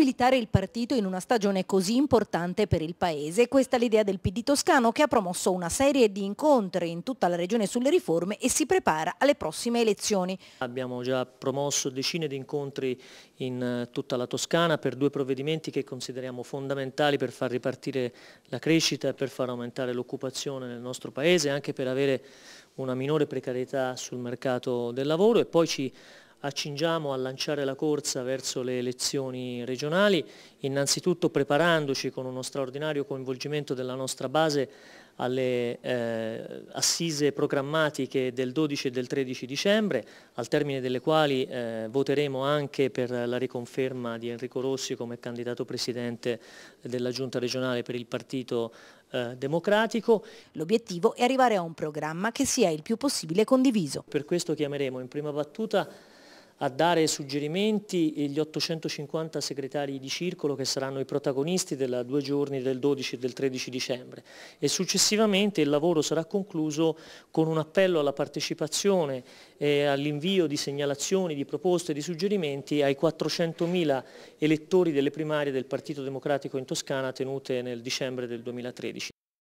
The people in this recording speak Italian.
stabilitare il partito in una stagione così importante per il Paese. Questa è l'idea del PD toscano che ha promosso una serie di incontri in tutta la regione sulle riforme e si prepara alle prossime elezioni. Abbiamo già promosso decine di incontri in eh, tutta la Toscana per due provvedimenti che consideriamo fondamentali per far ripartire la crescita, per far aumentare l'occupazione nel nostro Paese, anche per avere una minore precarietà sul mercato del lavoro e poi ci accingiamo a lanciare la corsa verso le elezioni regionali, innanzitutto preparandoci con uno straordinario coinvolgimento della nostra base alle eh, assise programmatiche del 12 e del 13 dicembre, al termine delle quali eh, voteremo anche per la riconferma di Enrico Rossi come candidato presidente della Giunta regionale per il Partito eh, Democratico. L'obiettivo è arrivare a un programma che sia il più possibile condiviso. Per questo chiameremo in prima battuta a dare suggerimenti gli 850 segretari di circolo che saranno i protagonisti della due giorni del 12 e del 13 dicembre e successivamente il lavoro sarà concluso con un appello alla partecipazione e all'invio di segnalazioni, di proposte, e di suggerimenti ai 400.000 elettori delle primarie del Partito Democratico in Toscana tenute nel dicembre del 2013.